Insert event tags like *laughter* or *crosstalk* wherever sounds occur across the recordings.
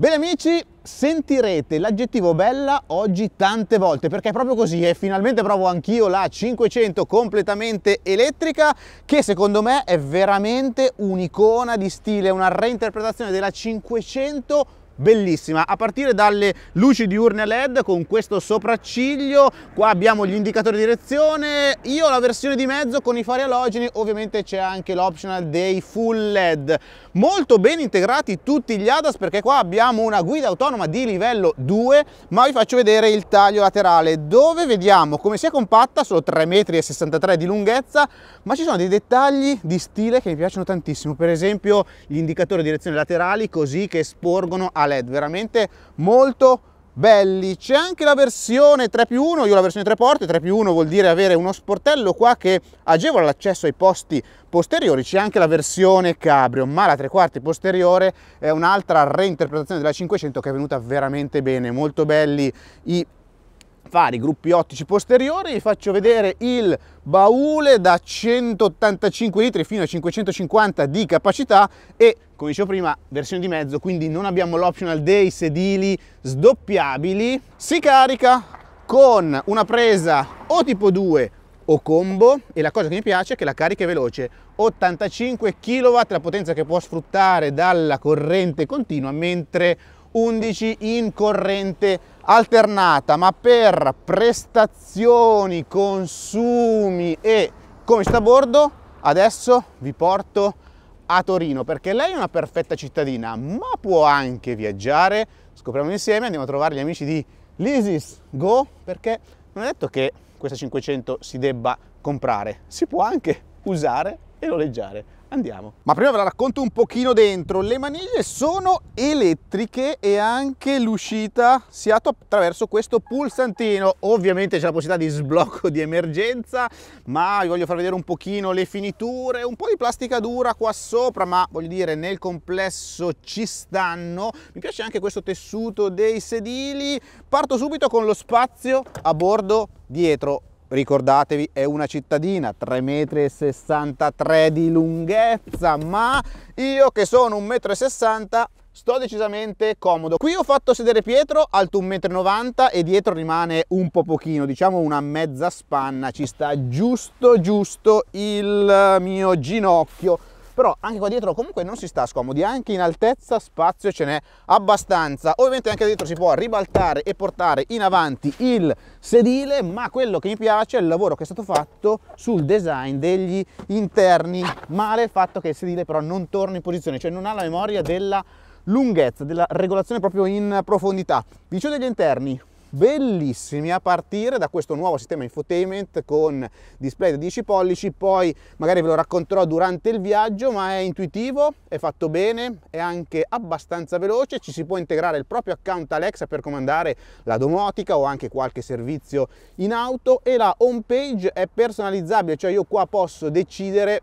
Bene amici, sentirete l'aggettivo bella oggi tante volte perché è proprio così e finalmente provo anch'io la 500 completamente elettrica che secondo me è veramente un'icona di stile, una reinterpretazione della 500 bellissima a partire dalle luci diurne led con questo sopracciglio qua abbiamo gli indicatori di direzione io ho la versione di mezzo con i fari alogeni ovviamente c'è anche l'optional dei full led molto ben integrati tutti gli ADAS perché qua abbiamo una guida autonoma di livello 2 ma vi faccio vedere il taglio laterale dove vediamo come sia compatta solo 3,63 m di lunghezza ma ci sono dei dettagli di stile che mi piacciono tantissimo per esempio gli indicatori di direzione laterali così che sporgono alla LED, veramente molto belli. C'è anche la versione 3 più 1, io la versione 3 porte, 3 più 1 vuol dire avere uno sportello qua che agevola l'accesso ai posti posteriori, c'è anche la versione cabrio, ma la tre quarti posteriore è un'altra reinterpretazione della 500 che è venuta veramente bene, molto belli i fare i gruppi ottici posteriori vi faccio vedere il baule da 185 litri fino a 550 di capacità e come dicevo prima versione di mezzo quindi non abbiamo l'optional dei sedili sdoppiabili si carica con una presa o tipo 2 o combo e la cosa che mi piace è che la carica è veloce 85 kW la potenza che può sfruttare dalla corrente continua mentre 11 in corrente alternata, ma per prestazioni, consumi e come sta a bordo, adesso vi porto a Torino, perché lei è una perfetta cittadina, ma può anche viaggiare. Scopriamo insieme, andiamo a trovare gli amici di Lisis Go, perché non è detto che questa 500 si debba comprare, si può anche usare e noleggiare andiamo. Ma prima ve la racconto un pochino dentro, le maniglie sono elettriche e anche l'uscita si attua attraverso questo pulsantino, ovviamente c'è la possibilità di sblocco di emergenza, ma vi voglio far vedere un pochino le finiture, un po' di plastica dura qua sopra, ma voglio dire nel complesso ci stanno, mi piace anche questo tessuto dei sedili, parto subito con lo spazio a bordo dietro ricordatevi è una cittadina 3,63 m di lunghezza ma io che sono 1,60 m sto decisamente comodo qui ho fatto sedere Pietro alto 1,90 m e dietro rimane un po' pochino diciamo una mezza spanna ci sta giusto giusto il mio ginocchio però anche qua dietro comunque non si sta scomodi anche in altezza spazio ce n'è abbastanza ovviamente anche dietro si può ribaltare e portare in avanti il sedile ma quello che mi piace è il lavoro che è stato fatto sul design degli interni male il fatto che il sedile però non torna in posizione cioè non ha la memoria della lunghezza della regolazione proprio in profondità vi dicevo degli interni bellissimi a partire da questo nuovo sistema infotainment con display da 10 pollici poi magari ve lo racconterò durante il viaggio ma è intuitivo è fatto bene è anche abbastanza veloce ci si può integrare il proprio account Alexa per comandare la domotica o anche qualche servizio in auto e la home page è personalizzabile cioè io qua posso decidere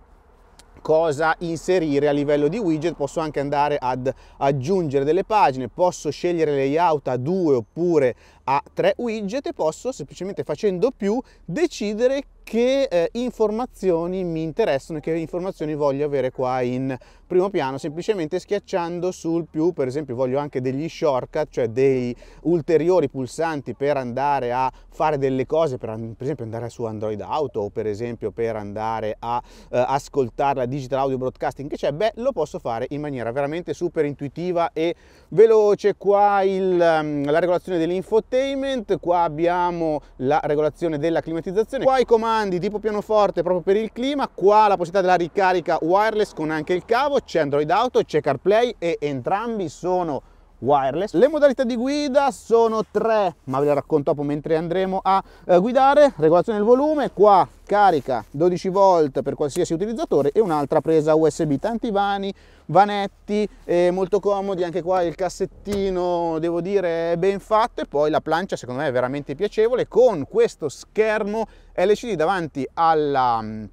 cosa inserire a livello di widget, posso anche andare ad aggiungere delle pagine, posso scegliere layout a due oppure a tre widget e posso semplicemente facendo più decidere che eh, informazioni mi interessano e che informazioni voglio avere qua in primo piano semplicemente schiacciando sul più per esempio voglio anche degli shortcut cioè dei ulteriori pulsanti per andare a fare delle cose per, per esempio andare su android auto o per esempio per andare a eh, ascoltare la digital audio broadcasting che c'è beh lo posso fare in maniera veramente super intuitiva e veloce qua il, ehm, la regolazione dell'infotainment entertainment, qua abbiamo la regolazione della climatizzazione, qua i comandi tipo pianoforte proprio per il clima, qua la possibilità della ricarica wireless con anche il cavo, c'è Android Auto, c'è CarPlay e entrambi sono wireless. Le modalità di guida sono tre, ma ve le racconto dopo mentre andremo a eh, guidare. Regolazione del volume, qua carica 12 volt per qualsiasi utilizzatore e un'altra presa USB. Tanti vani, vanetti, eh, molto comodi, anche qua il cassettino devo dire è ben fatto e poi la plancia secondo me è veramente piacevole con questo schermo LCD davanti alla mm,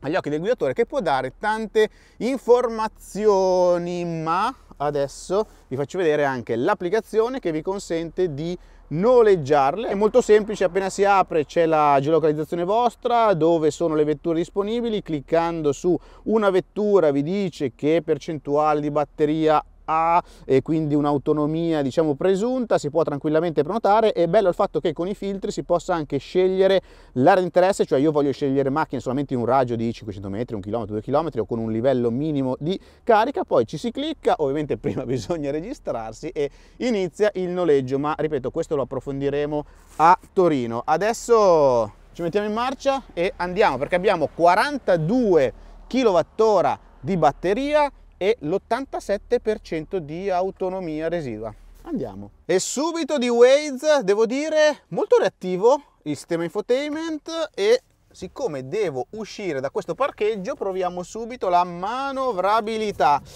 agli occhi del guidatore che può dare tante informazioni ma adesso vi faccio vedere anche l'applicazione che vi consente di noleggiarle è molto semplice appena si apre c'è la geolocalizzazione vostra dove sono le vetture disponibili cliccando su una vettura vi dice che percentuale di batteria a e quindi un'autonomia diciamo presunta, si può tranquillamente prenotare. È bello il fatto che con i filtri si possa anche scegliere l'area di interesse, cioè io voglio scegliere macchine solamente in un raggio di 500 metri, 1 km, 2 km o con un livello minimo di carica, poi ci si clicca, ovviamente prima *laughs* bisogna registrarsi e inizia il noleggio, ma ripeto questo lo approfondiremo a Torino. Adesso ci mettiamo in marcia e andiamo perché abbiamo 42 kWh di batteria e l'87% di autonomia residua. Andiamo. E subito di Waze, devo dire, molto reattivo il sistema infotainment e siccome devo uscire da questo parcheggio proviamo subito la manovrabilità eh,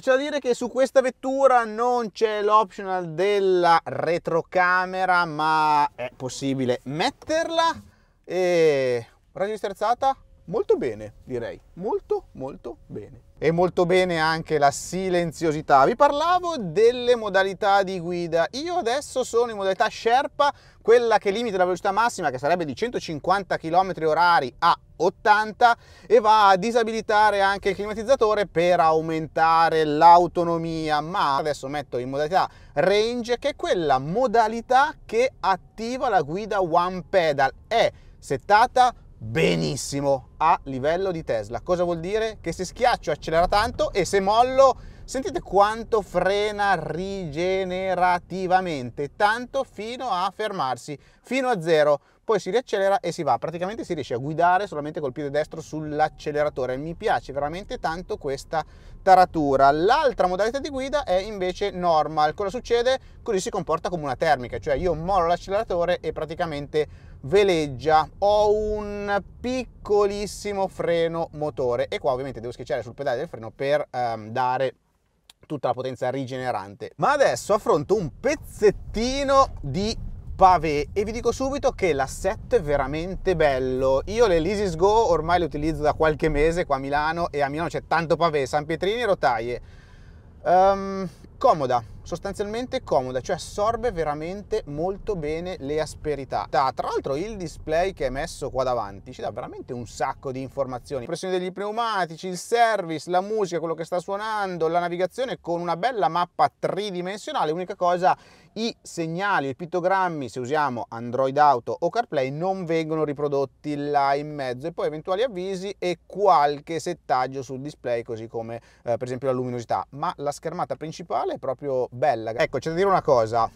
c'è da dire che su questa vettura non c'è l'optional della retrocamera ma è possibile metterla e radio sterzata molto bene direi molto molto bene e molto bene anche la silenziosità. Vi parlavo delle modalità di guida. Io adesso sono in modalità Sherpa, quella che limita la velocità massima, che sarebbe di 150 km h a 80 e va a disabilitare anche il climatizzatore per aumentare l'autonomia ma adesso metto in modalità range che è quella modalità che attiva la guida one pedal è settata benissimo a livello di Tesla. Cosa vuol dire? Che se schiaccio accelera tanto e se mollo, sentite quanto frena rigenerativamente, tanto fino a fermarsi, fino a zero poi si riaccelera e si va, praticamente si riesce a guidare solamente col piede destro sull'acceleratore, mi piace veramente tanto questa taratura. L'altra modalità di guida è invece normal, cosa succede? Così si comporta come una termica, cioè io mollo l'acceleratore e praticamente veleggia, ho un piccolissimo freno motore e qua ovviamente devo schiacciare sul pedale del freno per ehm, dare tutta la potenza rigenerante. Ma adesso affronto un pezzettino di pavé e vi dico subito che l'assetto è veramente bello. Io le Lisis Go ormai le utilizzo da qualche mese qua a Milano e a Milano c'è tanto pavé, San Pietrini e rotaie. Um, comoda, sostanzialmente comoda, cioè assorbe veramente molto bene le asperità. Tra l'altro il display che è messo qua davanti ci dà veramente un sacco di informazioni. Pressione degli pneumatici, il service, la musica, quello che sta suonando, la navigazione con una bella mappa tridimensionale. L'unica cosa i segnali, i pittogrammi, se usiamo Android Auto o CarPlay, non vengono riprodotti là in mezzo e poi eventuali avvisi e qualche settaggio sul display, così come eh, per esempio la luminosità. Ma la schermata principale è proprio bella. Ecco, c'è da dire una cosa,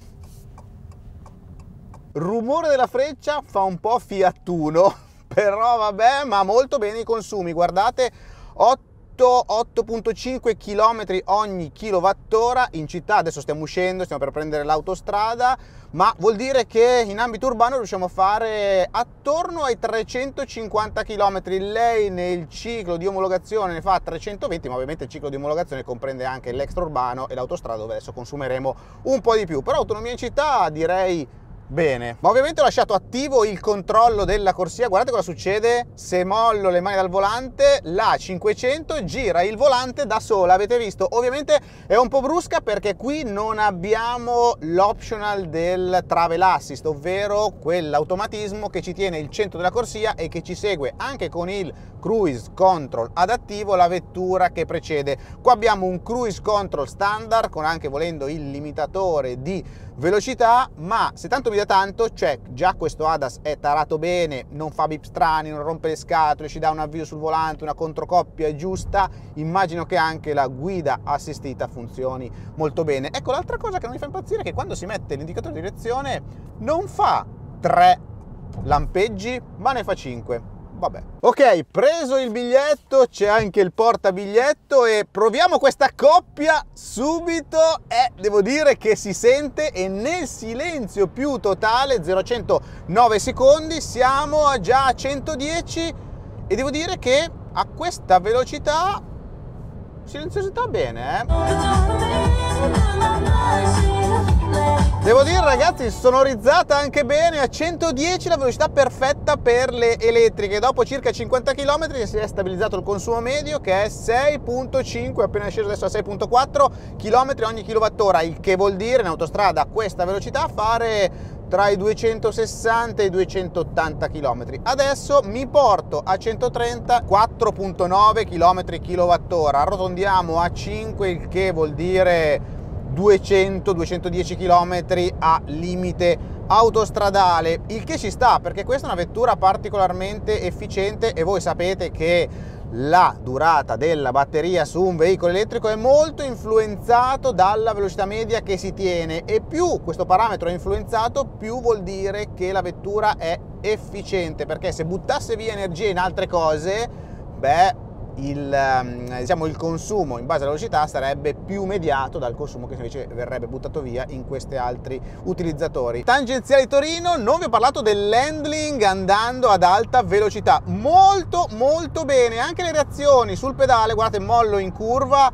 rumore della freccia fa un po' fiattuno, *laughs* però vabbè, ma molto bene i consumi. Guardate, 8 8.5 km ogni kilowattora in città, adesso stiamo uscendo, stiamo per prendere l'autostrada, ma vuol dire che in ambito urbano riusciamo a fare attorno ai 350 km. Lei nel ciclo di omologazione ne fa 320, ma ovviamente il ciclo di omologazione comprende anche l'extraurbano e l'autostrada dove adesso consumeremo un po' di più. Però autonomia in città direi bene. Ma ovviamente ho lasciato attivo il controllo della corsia, guardate cosa succede se mollo le mani dal volante, la 500 gira il volante da sola, avete visto? Ovviamente è un po' brusca perché qui non abbiamo l'optional del travel assist, ovvero quell'automatismo che ci tiene il centro della corsia e che ci segue anche con il cruise control adattivo la vettura che precede. Qua abbiamo un cruise control standard con anche volendo il limitatore di velocità, ma se tanto mi dà tanto, cioè già questo ADAS è tarato bene, non fa bip strani, non rompe le scatole, ci dà un avvio sul volante, una controcoppia giusta, immagino che anche la guida assistita funzioni molto bene. Ecco, l'altra cosa che non mi fa impazzire è che quando si mette l'indicatore di direzione non fa 3 lampeggi, ma ne fa 5 vabbè. Ok, preso il biglietto, c'è anche il portabiglietto e proviamo questa coppia subito. E eh, devo dire che si sente e nel silenzio più totale, 0 100, secondi, siamo già a 110 e devo dire che a questa velocità silenziosità bene, eh. Devo dire ragazzi, sonorizzata anche bene, a 110 la velocità perfetta per le elettriche. Dopo circa 50 km si è stabilizzato il consumo medio che è 6.5, appena sceso adesso a 6.4 km ogni kWh, il che vuol dire in autostrada a questa velocità fare tra i 260 e i 280 km. Adesso mi porto a 130 4.9 km kWh, arrotondiamo a 5 il che vuol dire 200-210 km a limite autostradale, il che ci sta perché questa è una vettura particolarmente efficiente e voi sapete che la durata della batteria su un veicolo elettrico è molto influenzato dalla velocità media che si tiene e più questo parametro è influenzato più vuol dire che la vettura è efficiente perché se buttasse via energia in altre cose beh il, ehm, diciamo, il, consumo in base alla velocità sarebbe più mediato dal consumo che invece verrebbe buttato via in questi altri utilizzatori. Tangenziale Torino, non vi ho parlato dell'handling andando ad alta velocità, molto molto bene, anche le reazioni sul pedale, guardate mollo in curva,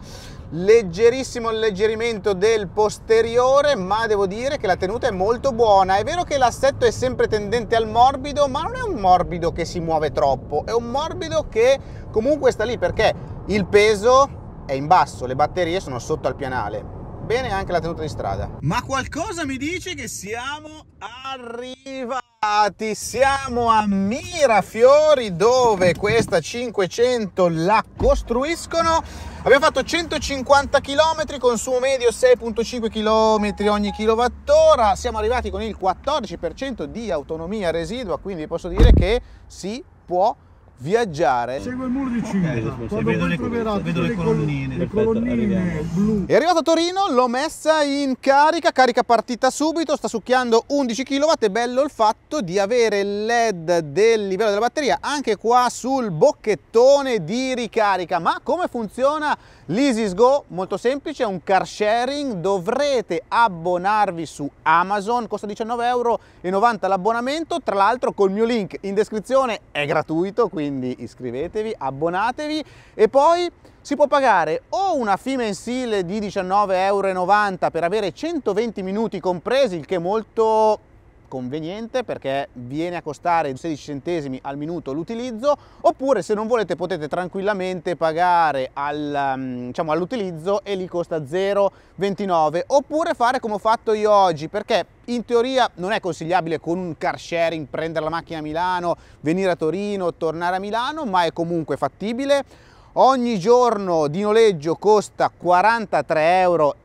leggerissimo alleggerimento del posteriore ma devo dire che la tenuta è molto buona è vero che l'assetto è sempre tendente al morbido ma non è un morbido che si muove troppo è un morbido che comunque sta lì perché il peso è in basso le batterie sono sotto al pianale bene anche la tenuta di strada ma qualcosa mi dice che siamo arrivati siamo a Mirafiori dove questa 500 la costruiscono Abbiamo fatto 150 km, consumo medio 6.5 km ogni kilowattora, siamo arrivati con il 14% di autonomia residua, quindi posso dire che si può viaggiare. Segue il muro di Cinta. Okay, vedo le, troverà vedo le, le colonnine. Le colonnine blu. È arrivato a Torino, l'ho messa in carica, carica partita subito, sta succhiando 11 kW. È bello il fatto di avere il LED del livello della batteria anche qua sul bocchettone di ricarica. Ma come funziona l'Isis Go? Molto semplice, è un car sharing, dovrete abbonarvi su Amazon, costa 19,90 euro l'abbonamento, tra l'altro col mio link in descrizione è gratuito, quindi quindi iscrivetevi, abbonatevi e poi si può pagare o una fee mensile di 19,90 euro per avere 120 minuti compresi, il che è molto conveniente perché viene a costare 16 centesimi al minuto l'utilizzo oppure se non volete potete tranquillamente pagare al, mm, diciamo, all'utilizzo e lì costa 0,29 oppure fare come ho fatto io oggi perché in teoria non è consigliabile con un car sharing prendere la macchina a Milano, venire a Torino, tornare a Milano, ma è comunque fattibile ogni giorno di noleggio costa 43,50 euro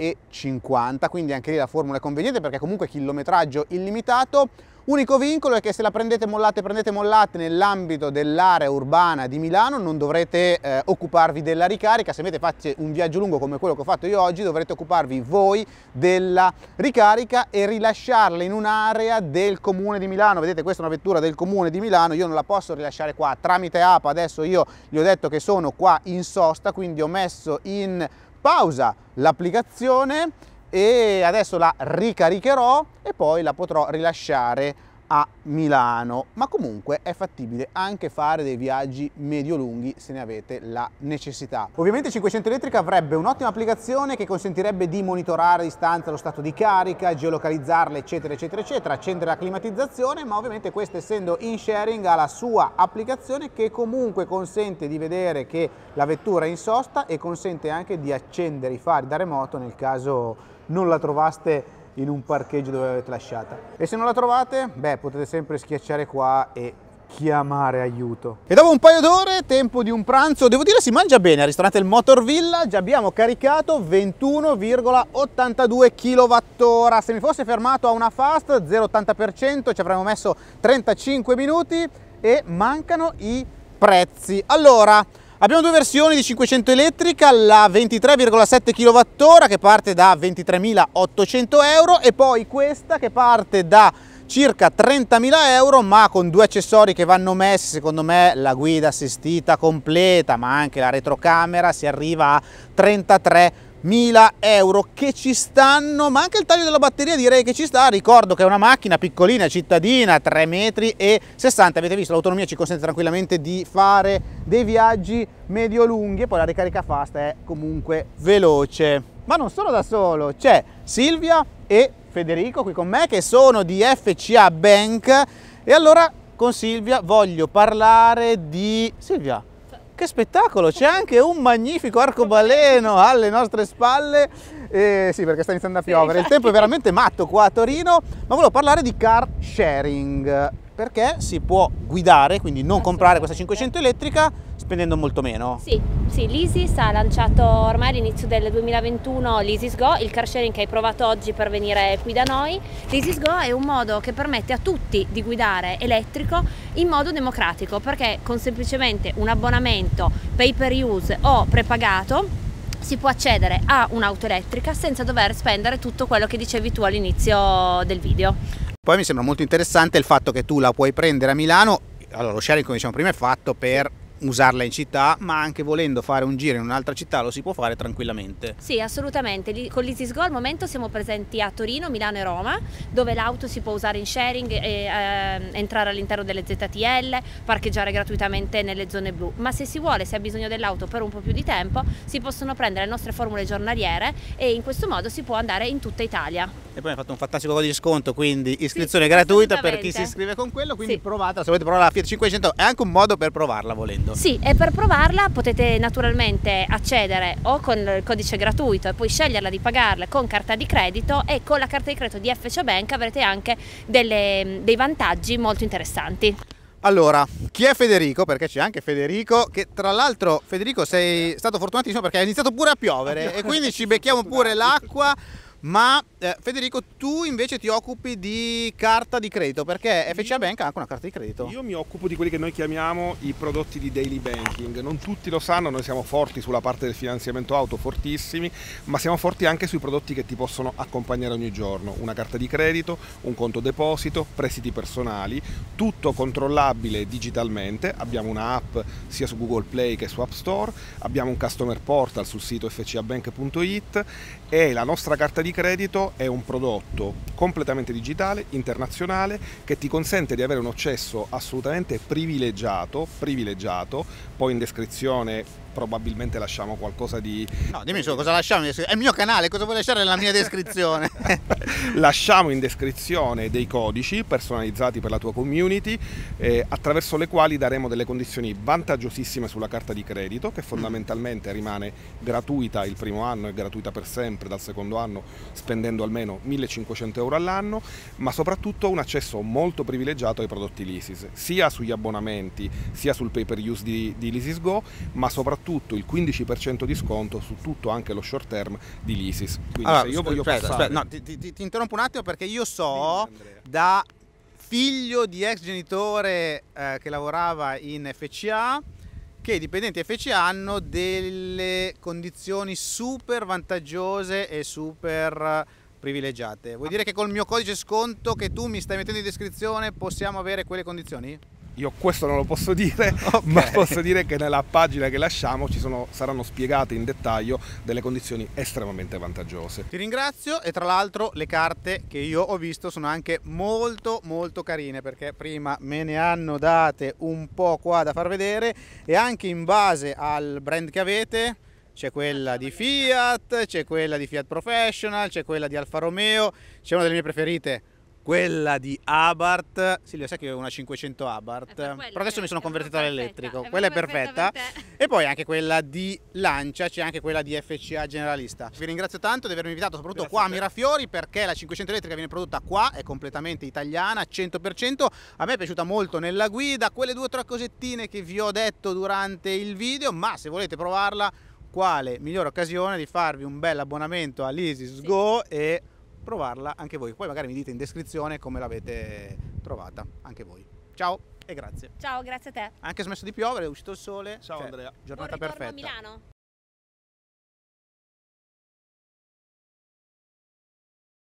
quindi anche lì la formula è conveniente perché comunque chilometraggio illimitato Unico vincolo è che se la prendete mollate, prendete mollate nell'ambito dell'area urbana di Milano non dovrete eh, occuparvi della ricarica, se avete fatto un viaggio lungo come quello che ho fatto io oggi dovrete occuparvi voi della ricarica e rilasciarla in un'area del comune di Milano, vedete questa è una vettura del comune di Milano, io non la posso rilasciare qua, tramite APA adesso io gli ho detto che sono qua in sosta, quindi ho messo in pausa l'applicazione e adesso la ricaricherò e poi la potrò rilasciare a Milano ma comunque è fattibile anche fare dei viaggi medio lunghi se ne avete la necessità ovviamente 500 elettrica avrebbe un'ottima applicazione che consentirebbe di monitorare a distanza lo stato di carica geolocalizzarla eccetera eccetera eccetera accendere la climatizzazione ma ovviamente questa essendo in sharing ha la sua applicazione che comunque consente di vedere che la vettura è in sosta e consente anche di accendere i fari da remoto nel caso non la trovaste in un parcheggio dove l'avete lasciata. E se non la trovate, beh, potete sempre schiacciare qua e chiamare aiuto. E dopo un paio d'ore, tempo di un pranzo, devo dire si mangia bene al ristorante del Motor Village, abbiamo caricato 21,82 kWh. Se mi fosse fermato a una fast 0,80% ci avremmo messo 35 minuti e mancano i prezzi. Allora, Abbiamo due versioni di 500 elettrica, la 23,7 kWh che parte da 23.800 euro e poi questa che parte da circa 30.000 euro ma con due accessori che vanno messi secondo me la guida assistita completa ma anche la retrocamera si arriva a 33.000 euro. 1000 euro che ci stanno ma anche il taglio della batteria direi che ci sta ricordo che è una macchina piccolina cittadina 3 metri e 60 avete visto l'autonomia ci consente tranquillamente di fare dei viaggi medio lunghi e poi la ricarica fast è comunque veloce ma non sono da solo c'è Silvia e Federico qui con me che sono di FCA Bank e allora con Silvia voglio parlare di Silvia che spettacolo! C'è anche un magnifico arcobaleno alle nostre spalle. Eh, sì, perché sta iniziando a piovere. Il tempo è veramente matto qua a Torino, ma volevo parlare di car sharing perché si può guidare, quindi non comprare questa 500 elettrica spendendo molto meno. Sì, sì l'Isis ha lanciato ormai all'inizio del 2021 l'Isis Go, il car sharing che hai provato oggi per venire qui da noi. L'Isis Go è un modo che permette a tutti di guidare elettrico in modo democratico perché con semplicemente un abbonamento pay per use o prepagato si può accedere a un'auto elettrica senza dover spendere tutto quello che dicevi tu all'inizio del video. Poi mi sembra molto interessante il fatto che tu la puoi prendere a Milano, allora lo sharing come diciamo prima è fatto per usarla in città, ma anche volendo fare un giro in un'altra città lo si può fare tranquillamente. Sì, assolutamente. Con l'Easy Go al momento siamo presenti a Torino, Milano e Roma, dove l'auto si può usare in sharing, e, eh, entrare all'interno delle ZTL, parcheggiare gratuitamente nelle zone blu. Ma se si vuole, se ha bisogno dell'auto per un po' più di tempo, si possono prendere le nostre formule giornaliere e in questo modo si può andare in tutta Italia e poi mi ha fatto un fantastico codice sconto, quindi iscrizione sì, gratuita per chi si iscrive con quello, quindi sì. provatela, se volete provare la Fiat 500 è anche un modo per provarla volendo. Sì, e per provarla potete naturalmente accedere o con il codice gratuito e poi sceglierla di pagarla con carta di credito e con la carta di credito di FCA Bank avrete anche delle, dei vantaggi molto interessanti. Allora, chi è Federico? Perché c'è anche Federico, che tra l'altro Federico sei stato fortunatissimo perché ha iniziato pure a piovere e quindi *laughs* ci becchiamo pure l'acqua. Ma eh, Federico, tu invece ti occupi di carta di credito perché FCA Bank ha anche una carta di credito. Io mi occupo di quelli che noi chiamiamo i prodotti di daily banking. Non tutti lo sanno, noi siamo forti sulla parte del finanziamento auto, fortissimi, ma siamo forti anche sui prodotti che ti possono accompagnare ogni giorno. Una carta di credito, un conto deposito, prestiti personali, tutto controllabile digitalmente. Abbiamo un'app sia su Google Play che su App Store, abbiamo un customer portal sul sito fcabank.it e la nostra carta di di credito è un prodotto completamente digitale, internazionale, che ti consente di avere un accesso assolutamente privilegiato, privilegiato, poi in descrizione probabilmente lasciamo qualcosa di... No, dimmi solo cosa lasciamo, in descrizione. è il mio canale, cosa vuoi lasciare nella mia descrizione? *laughs* lasciamo in descrizione dei codici personalizzati per la tua community eh, attraverso le quali daremo delle condizioni vantaggiosissime sulla carta di credito che fondamentalmente rimane gratuita il primo anno e gratuita per sempre dal secondo anno spendendo almeno 1500 euro all'anno, ma soprattutto un accesso molto privilegiato ai prodotti Lisis, sia sugli abbonamenti sia sul pay per use di, di Lisis Go, ma soprattutto tutto il 15% di sconto su tutto anche lo short term di l'ISIS. Quindi allora, se io voglio aspetta, passare... aspetta no, ti, ti, ti, interrompo un attimo perché io so da figlio di ex genitore eh, che lavorava in FCA che i dipendenti FCA hanno delle condizioni super vantaggiose e super privilegiate. Vuol dire che col mio codice sconto che tu mi stai mettendo in descrizione possiamo avere quelle condizioni? Io questo non lo posso dire, *laughs* okay. ma posso dire che nella pagina che lasciamo ci sono, saranno spiegate in dettaglio delle condizioni estremamente vantaggiose. Ti ringrazio e tra l'altro le carte che io ho visto sono anche molto molto carine perché prima me ne hanno date un po' qua da far vedere e anche in base al brand che avete c'è quella di Fiat, c'è quella di Fiat Professional, c'è quella di Alfa Romeo, c'è una delle mie preferite quella di Abart. Silvia, sai che ho una 500 Abart? per però adesso mi sono convertito all'elettrico, quella è perfetta. E poi anche quella di Lancia, c'è anche quella di FCA Generalista. Vi ringrazio tanto di avermi invitato, soprattutto Grazie qua a Mirafiori, perché la 500 elettrica viene prodotta qua, è completamente italiana, 100%. A me è piaciuta molto nella guida, quelle due o tre cosettine che vi ho detto durante il video, ma se volete provarla, quale migliore occasione di farvi un bel abbonamento all'Isis sì. Go e provarla anche voi. Poi magari mi dite in descrizione come l'avete trovata anche voi. Ciao e grazie. Ciao, grazie a te. Anche smesso di piovere, è uscito il sole. Ciao cioè, Andrea. Giornata perfetta. a Milano.